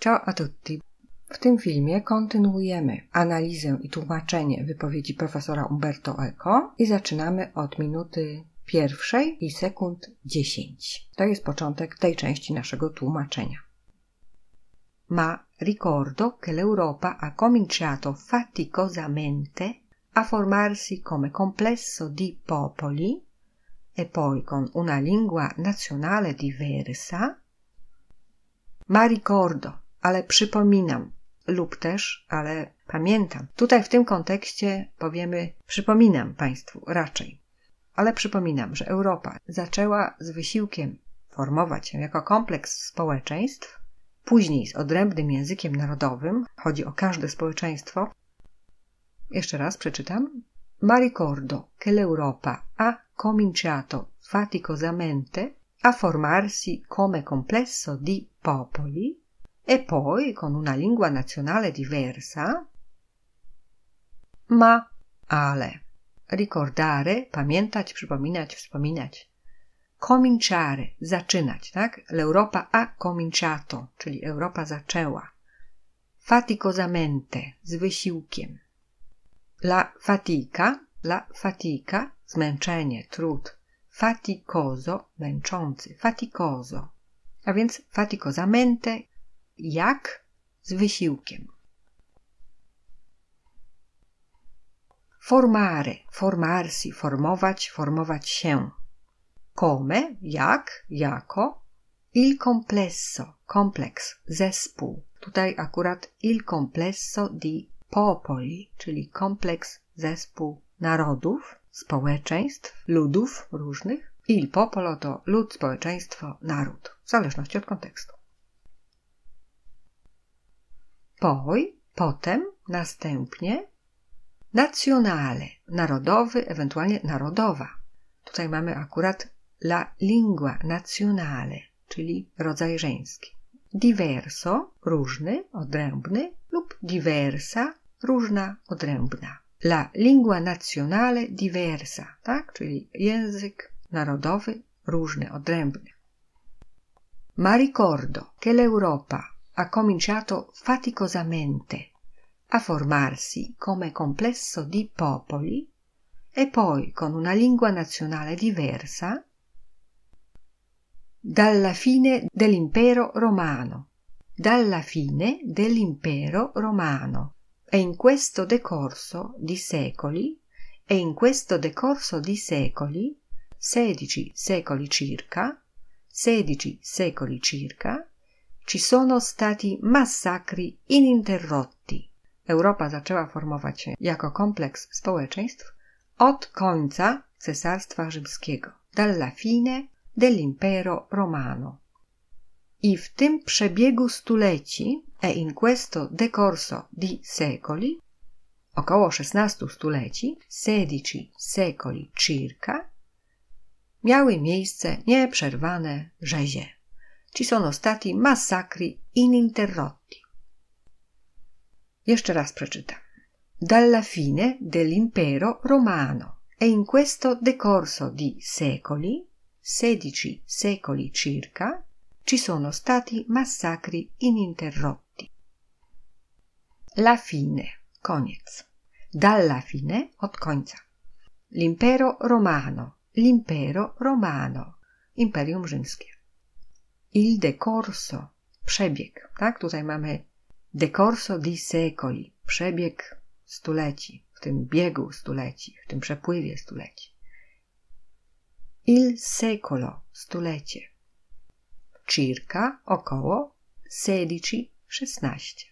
Ciao a tutti. W tym filmie kontynuujemy analizę i tłumaczenie wypowiedzi profesora Umberto Eco i zaczynamy od minuty pierwszej i sekund 10. To jest początek tej części naszego tłumaczenia. Ma ricordo che l'Europa ha cominciato faticosamente a formarsi come complesso di popoli e poi con una lingua nazionale diversa. Ma ricordo ale przypominam lub też, ale pamiętam. Tutaj w tym kontekście powiemy przypominam Państwu raczej. Ale przypominam, że Europa zaczęła z wysiłkiem formować się jako kompleks społeczeństw, później z odrębnym językiem narodowym, chodzi o każde społeczeństwo. Jeszcze raz przeczytam. Ma ricordo che l'Europa ha cominciato faticosamente a formarsi come complesso di popoli e poi con una lingua nazionale diversa? Ma, ale, ricordare, pamiętać, przypominać, wspominać. Cominciare, zaczynać, tak? L'Europa ha cominciato, czyli Europa zaczęła. Faticosamente, z wysiłkiem. La fatica, la fatica, zmęczenie, trud. Faticoso, męczący, faticoso. A więc faticosamente jak z wysiłkiem. Formare, formarsi, formować, formować się. Come, jak, jako. Il complesso, kompleks, zespół. Tutaj akurat il complesso di popoli, czyli kompleks, zespół narodów, społeczeństw, ludów różnych. Il popolo to lud, społeczeństwo, naród, w zależności od kontekstu poi, potem, następnie. Nazionale, narodowy, ewentualnie narodowa. Tutaj mamy akurat la lingua nazionale, czyli rodzaj żeński. Diverso, różny, odrębny lub diversa, różna, odrębna. La lingua nazionale diversa, tak? Czyli język narodowy, różny, odrębny. Ma ricordo che l'Europa ha cominciato faticosamente a formarsi come complesso di popoli e poi con una lingua nazionale diversa dalla fine dell'impero romano, dalla fine dell'impero romano. E in questo decorso di secoli, e in questo decorso di secoli, sedici secoli circa, sedici secoli circa, ci sono stati massacri ininterrotti. Europa zaczęła formować się jako kompleks społeczeństw od końca Cesarstwa Rzymskiego, dalla fine dell'impero romano. I w tym przebiegu stuleci e in questo decorso di secoli, około 16 stuleci, 16 secoli circa, miały miejsce nieprzerwane rzezie. ci sono stati massacri ininterrotti. Jeszcze raz przeczytam. Dalla fine dell'impero romano e in questo decorso di secoli, 16 secoli circa, ci sono stati massacri ininterrotti. La fine, koniec. Dalla fine, od końca. L'impero romano, l'impero romano, imperium rzymskie. Il decorso, przebieg, tak? Tutaj mamy decorso di secoli, przebieg stuleci, w tym biegu stuleci, w tym przepływie stuleci. Il secolo, stulecie. Circa, około, sedici, szesnaście.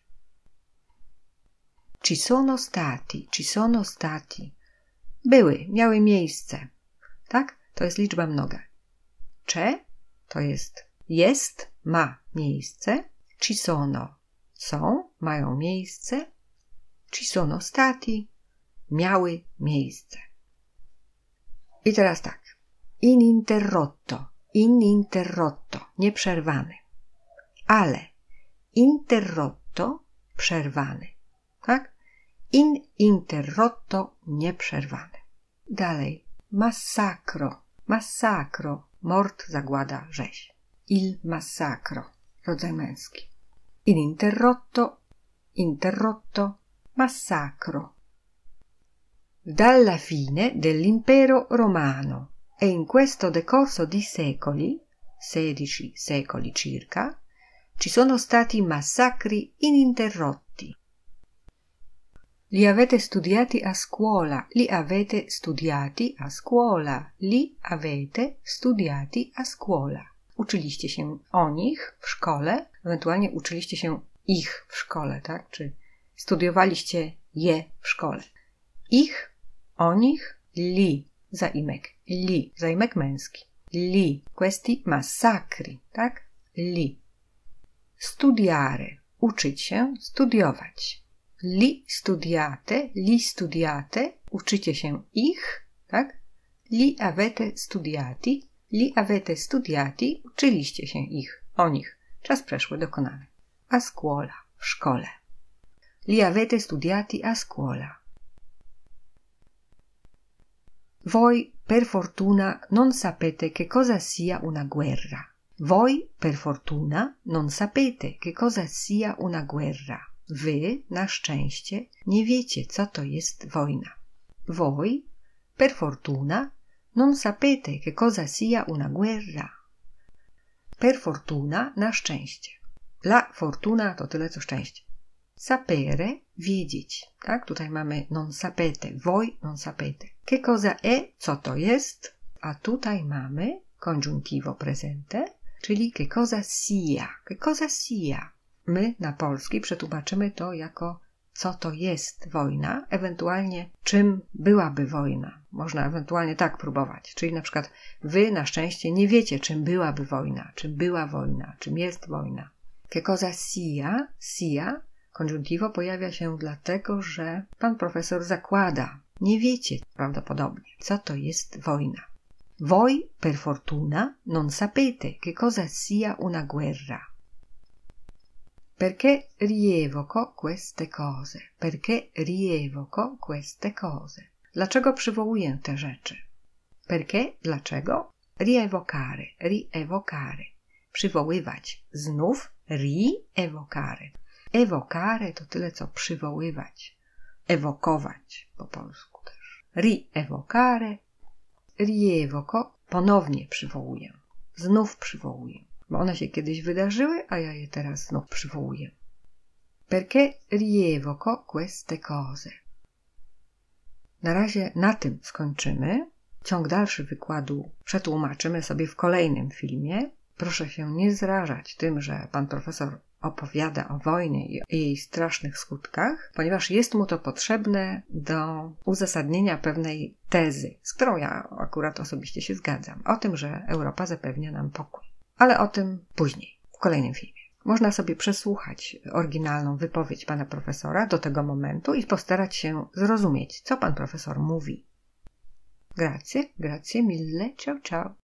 Ci sono stati, ci sono stati. Były, miały miejsce. Tak? To jest liczba mnoga. Cze to jest jest, ma miejsce. Ci sono, są, mają miejsce. Ci sono stati, miały miejsce. I teraz tak. Ininterrotto, ininterrotto, nieprzerwany. Ale interrotto, przerwany. Tak? In interrotto, nieprzerwany. Dalej. Massacro, massacro, mord, zagłada, rzeź. Il massacro Rodzajmęski. Ininterrotto, interrotto, massacro. Dalla fine dell'impero romano e in questo decorso di secoli, 16 secoli circa, ci sono stati massacri ininterrotti. Li avete studiati a scuola, li avete studiati a scuola, li avete studiati a scuola. uczyliście się o nich w szkole, ewentualnie uczyliście się ich w szkole, tak? Czy studiowaliście je w szkole. Ich, o nich, li, zaimek, li, zaimek męski, li, questi massacri, tak? Li. Studiare, uczyć się, studiować. Li studiate, li studiate, uczycie się ich, tak? Li avete studiati, Li avete studiati, uczyliście się ich, o nich. Czas przeszły dokonany. A scuola, w szkole. Li avete studiati a scuola. Voi, per fortuna, non sapete che cosa sia una guerra. Voi, per fortuna, non sapete che cosa sia una guerra. Wy, na szczęście, nie wiecie, co to jest wojna. Voi, per fortuna, non sapete che cosa sia una guerra. Per fortuna, na szczęście. La fortuna to tyle co szczęście. Sapere, wiedzieć. Tak, tutaj mamy non sapete, voi non sapete. Che cosa è, co to jest, a tutaj mamy konjuntivo presente, czyli che cosa sia, che cosa sia. My na polski przetłumaczymy to jako co to jest wojna, ewentualnie czym byłaby wojna. Można ewentualnie tak próbować. Czyli na przykład wy na szczęście nie wiecie, czym byłaby wojna, czym była wojna, czym jest wojna. Che cosa sia, sia, konjunktivo pojawia się dlatego, że pan profesor zakłada, nie wiecie prawdopodobnie, co to jest wojna. Voi, per fortuna, non sapete che cosa sia una guerra perché rievoco queste cose, perché rievoco queste cose. Dlaczego przywołuję te rzeczy? Perché, dlaczego? Rievocare, rievocare. Przywoływać. Znów rievocare. Evocare to tyle co przywoływać, ewokować po polsku też. Rievocare, rievoco, ponownie przywołuję, znów przywołuję bo one się kiedyś wydarzyły, a ja je teraz znów przywołuję. Perché rievoco queste cose? Na razie na tym skończymy. Ciąg dalszy wykładu przetłumaczymy sobie w kolejnym filmie. Proszę się nie zrażać tym, że pan profesor opowiada o wojnie i jej strasznych skutkach, ponieważ jest mu to potrzebne do uzasadnienia pewnej tezy, z którą ja akurat osobiście się zgadzam, o tym, że Europa zapewnia nam pokój ale o tym później, w kolejnym filmie. Można sobie przesłuchać oryginalną wypowiedź pana profesora do tego momentu i postarać się zrozumieć, co pan profesor mówi. Grazie, grazie mille, ciao ciao.